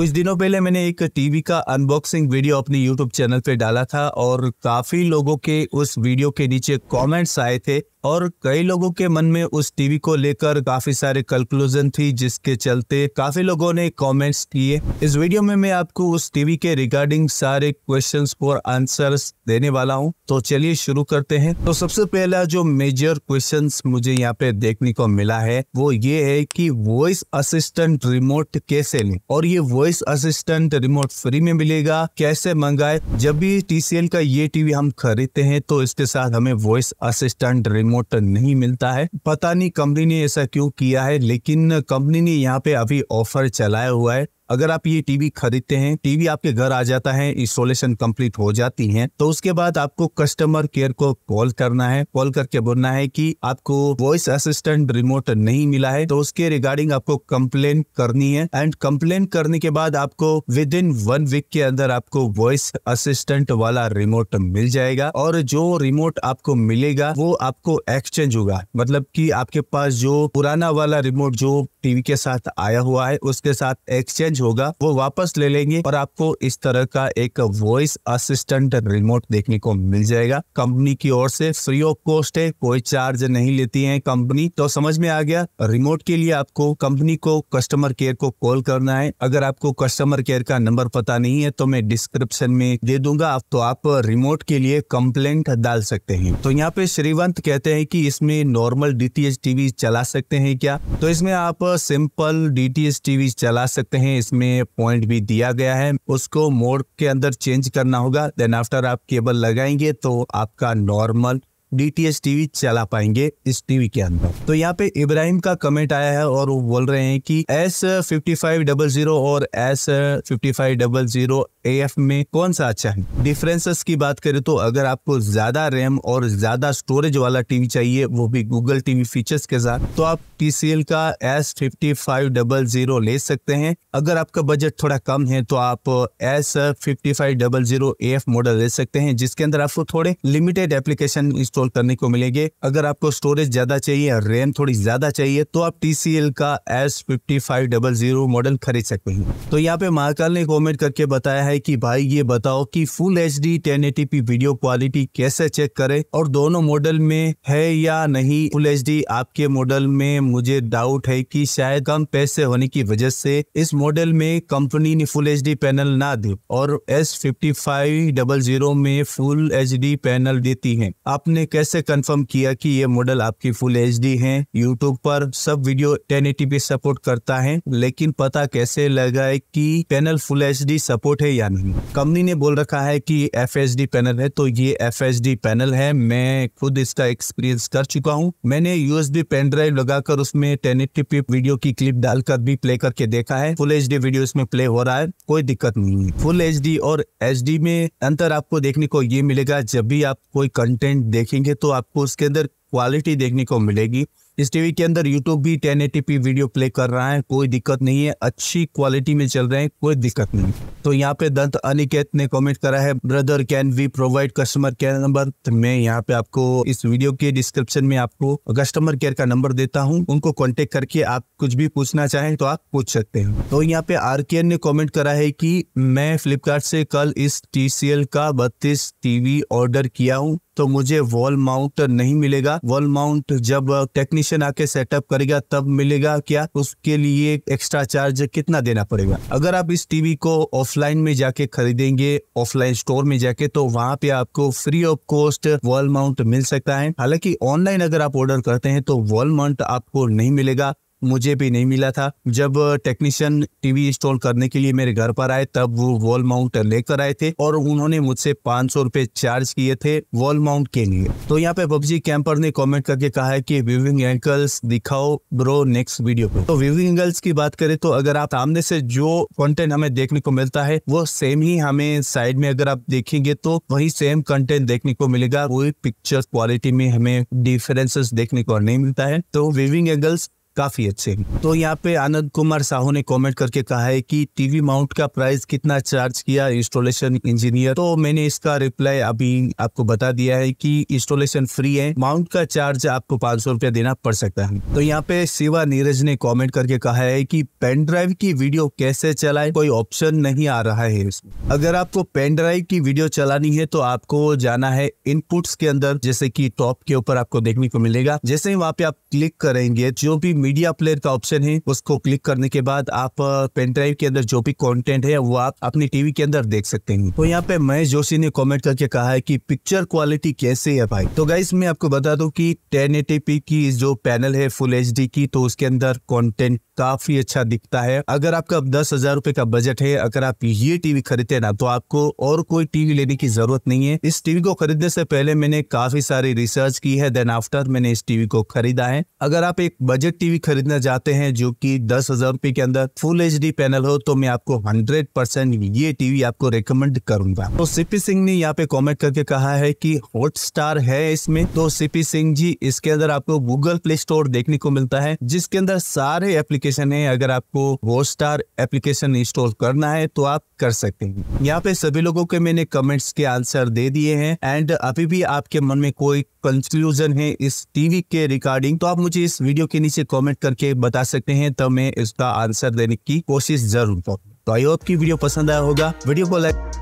कुछ दिनों पहले मैंने एक टीवी का अनबॉक्सिंग वीडियो अपने यूट्यूब चैनल पे डाला था और काफ़ी लोगों के उस वीडियो के नीचे कमेंट्स आए थे और कई लोगों के मन में उस टीवी को लेकर काफी सारे कंक्लूजन थी जिसके चलते काफी लोगों ने कमेंट्स किए इस वीडियो में मैं आपको उस टीवी के रिगार्डिंग सारे क्वेश्चंस और आंसर्स देने वाला हूं तो चलिए शुरू करते हैं तो सबसे पहला जो मेजर क्वेश्चंस मुझे यहाँ पे देखने को मिला है वो ये है कि वॉइस असिस्टेंट रिमोट कैसे ले और ये वॉइस असिस्टेंट रिमोट फ्री में मिलेगा कैसे मंगाए जब भी टीसीएल का ये टीवी हम खरीदते हैं तो इसके साथ हमें वॉइस असिस्टेंट रिमोट रिमोट नहीं मिलता है पता नहीं कंपनी ने ऐसा क्यों किया है लेकिन कंपनी ने यहाँ पे अभी ऑफर चलाया हुआ है अगर आप ये टीवी खरीदते हैं टीवी आपके घर आ जाता है इंस्टॉलेशन कंप्लीट हो जाती है तो उसके बाद आपको कस्टमर केयर को कॉल करना है कॉल करके बोलना है कि आपको वॉइस असिस्टेंट रिमोट नहीं मिला है तो उसके रिगार्डिंग आपको कंप्लेन करनी है एंड कंप्लेन करने के बाद आपको विद इन वन वीक के अंदर आपको वॉइस असिस्टेंट वाला रिमोट मिल जाएगा और जो रिमोट आपको मिलेगा वो आपको एक्सचेंज होगा मतलब कि आपके पास जो पुराना वाला रिमोट जो टीवी के साथ आया हुआ है उसके साथ एक्सचेंज होगा वो वापस ले लेंगे और आपको इस तरह का एक वॉइस असिस्टेंट रिमोट देखने को मिल जाएगा कंपनी की ओर से फ्री ऑफ कॉस्ट है कोई चार्ज नहीं लेती है कंपनी तो समझ में आ गया रिमोट के लिए आपको कंपनी को कस्टमर केयर को कॉल करना है अगर आपको कस्टमर केयर का नंबर पता नहीं है तो मैं डिस्क्रिप्शन में दे दूंगा तो आप रिमोट के लिए कंप्लेंट डाल सकते हैं तो यहाँ पे श्रीवंत कहते हैं कि इसमें नॉर्मल डीटीएच टीवी चला सकते हैं क्या तो इसमें आप सिंपल डीटीएच टीवी चला सकते हैं इसमें पॉइंट भी दिया गया है उसको मोड के अंदर चेंज करना होगा देन आफ्टर आप केबल लगाएंगे तो आपका नॉर्मल डी टी टीवी चला पाएंगे इस टीवी के अंदर तो यहाँ पे इब्राहिम का कमेंट आया है और वो बोल रहे हैं कि S fifty five double zero और S fifty five double zero A F में कौन सा अच्छा है डिफरेंसेस की बात करें तो अगर आपको ज्यादा रैम और ज्यादा स्टोरेज वाला टीवी चाहिए वो भी गूगल टीवी फीचर्स के साथ तो आप टीसीएल का S fifty five double zero ले सकते हैं अगर आपका बजट थोड़ा कम है तो आप S fifty five double zero A F model ले सकते हैं जिसके अंदर आपको थोड़े लिमिटेड एप्लीकेशन इंस्टॉल इंस्टॉल करने को मिलेंगे अगर आपको स्टोरेज ज्यादा चाहिए या रैम थोड़ी ज्यादा चाहिए तो आप TCL का S fifty five double zero model खरीद सकते हैं तो यहाँ पे महाकाल ने कॉमेंट करके बताया है कि भाई ये बताओ कि full H D ten video quality कैसे चेक करे और दोनों मॉडल में है या नहीं फुल एच आपके मॉडल में मुझे डाउट है की शायद कम पैसे होने की वजह से इस मॉडल में कंपनी ने फुल एच पैनल ना दी और S fifty five double zero में फुल एच डी पैनल देती है आपने कैसे कंफर्म किया कि ये मॉडल आपकी फुल एच डी है यूट्यूब पर सब वीडियो टेन एटीपी सपोर्ट करता है लेकिन पता कैसे लगा है कि panel full H D support है या नहीं कंपनी ने बोल रखा है कि एफ एच डी पैनल है तो ये एफ एच डी पैनल है मैं खुद इसका एक्सपीरियंस कर चुका हूँ मैंने यूएसबी पेन ड्राइव लगाकर उसमें टेन वीडियो की क्लिप डालकर भी प्ले करके देखा है फुल एच डी वीडियो इसमें प्ले हो रहा है कोई दिक्कत नहीं है फुल एच डी और एच डी में अंतर आपको देखने को ये मिलेगा जब भी आप कोई कंटेंट देखेंगे देखेंगे तो आपको उसके अंदर क्वालिटी देखने को मिलेगी इस टीवी के अंदर यूट्यूब भी टेन वीडियो प्ले कर रहा है कोई दिक्कत नहीं है अच्छी क्वालिटी में चल रहे हैं कोई दिक्कत नहीं तो यहाँ पे दंत अनिकेत ने कमेंट करा है brother can we provide customer care number तो मैं यहाँ पे आपको इस वीडियो के डिस्क्रिप्शन में आपको कस्टमर केयर का नंबर देता हूँ उनको कॉन्टेक्ट करके आप कुछ भी पूछना चाहें तो आप पूछ सकते हैं तो यहाँ पे आर ने कॉमेंट करा है की मैं फ्लिपकार्ट से कल इस टी का बत्तीस टीवी ऑर्डर किया हूँ तो मुझे वॉल माउंट नहीं मिलेगा वॉल माउंट जब टेक्नीशियन आके सेटअप करेगा तब मिलेगा क्या उसके लिए एक्स्ट्रा चार्ज कितना देना पड़ेगा अगर आप इस टीवी को ऑफलाइन में जाके खरीदेंगे ऑफलाइन स्टोर में जाके तो वहाँ पे आपको free of cost wall mount मिल सकता है हालांकि ऑनलाइन अगर आप ऑर्डर करते हैं तो वॉल माउंट आपको नहीं मिलेगा मुझे भी नहीं मिला था जब टेक्नीशियन टीवी इंस्टॉल करने के लिए मेरे घर पर आए तब वो वॉल माउंट लेकर आए थे और उन्होंने मुझसे पांच सौ रुपए चार्ज किए थे वॉल माउंट के लिए तो यहाँ पे पबजी कैंपर ने कमेंट करके कहा है कि व्यूविंग एंकल्स दिखाओ ब्रो नेक्स्ट वीडियो पे तो व्यूविंग एंगल्स की बात करें तो अगर आप सामने से जो कंटेंट हमें देखने को मिलता है वो सेम ही हमें साइड में अगर आप देखेंगे तो वही सेम कंटेंट देखने को मिलेगा वही पिक्चर क्वालिटी में हमें डिफरेंसेस देखने को नहीं मिलता है तो व्यूविंग एंगल्स काफी अच्छे तो यहाँ पे आनंद कुमार साहू ने कमेंट करके कहा है कि टीवी माउंट का प्राइस कितना चार्ज किया इंस्टॉलेशन इंजीनियर तो मैंने इसका रिप्लाई अभी आपको बता दिया है कि इंस्टॉलेशन फ्री है माउंट का चार्ज आपको पांच सौ रूपया देना पड़ सकता है तो यहाँ पे शिवा नीरज ने कॉमेंट करके कहा है की पेन ड्राइव की वीडियो कैसे चलाए कोई ऑप्शन नहीं आ रहा है अगर आपको पेन ड्राइव की वीडियो चलानी है तो आपको जाना है इनपुट्स के अंदर जैसे की टॉप के ऊपर आपको देखने को मिलेगा जैसे ही वहाँ पे आप क्लिक करेंगे जो भी मीडिया प्लेयर का ऑप्शन है उसको क्लिक करने के बाद आप पेन ड्राइव के अंदर जो भी कॉन्टेंट है वो आप अपनी टीवी के अंदर देख सकते हैं तो यहाँ पे महेश जोशी ने कॉमेंट करके कहा है की पिक्चर क्वालिटी कैसे है भाई तो गाइस मैं आपको बता दू की टेन की जो पैनल है फुल एच की तो उसके अंदर कॉन्टेंट काफी अच्छा दिखता है अगर आपका दस हजार रूपए का बजट है अगर आप ये टीवी खरीदते ना तो आपको और कोई टीवी लेने की जरूरत नहीं है इस टीवी को खरीदने से पहले मैंने काफी सारी रिसर्च की है देन आफ्टर मैंने इस टीवी को खरीदा है अगर आप एक बजट टीवी खरीदना चाहते हैं जो कि दस हजार रुपए के अंदर फुल एच पैनल हो तो मैं आपको हंड्रेड परसेंट ये टीवी आपको रिकमेंड करूंगा तो सीपी सिंह ने यहाँ पे कमेंट करके कहा है कि स्टार है इसमें तो सीपी सिंह जी इसके अंदर आपको गूगल प्ले स्टोर देखने को मिलता है जिसके अंदर सारे एप्लीकेशन है अगर आपको हॉट स्टार एप्लीकेशन इंस्टॉल करना है तो आप कर सकते हैं यहाँ पे सभी लोगों के मैंने कमेंट्स के आंसर दे दिए हैं एंड अभी भी आपके मन में कोई कंक्लूजन है इस टीवी के रिकॉर्डिंग तो आप मुझे इस वीडियो के नीचे कमेंट करके बता सकते हैं तो मैं इसका आंसर देने की कोशिश जरूर करूँ तो आई होप की वीडियो पसंद आया होगा वीडियो को लाइक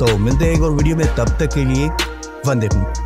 तो मिलते हैं एक और वीडियो में तब तक के लिए वंदे मातरम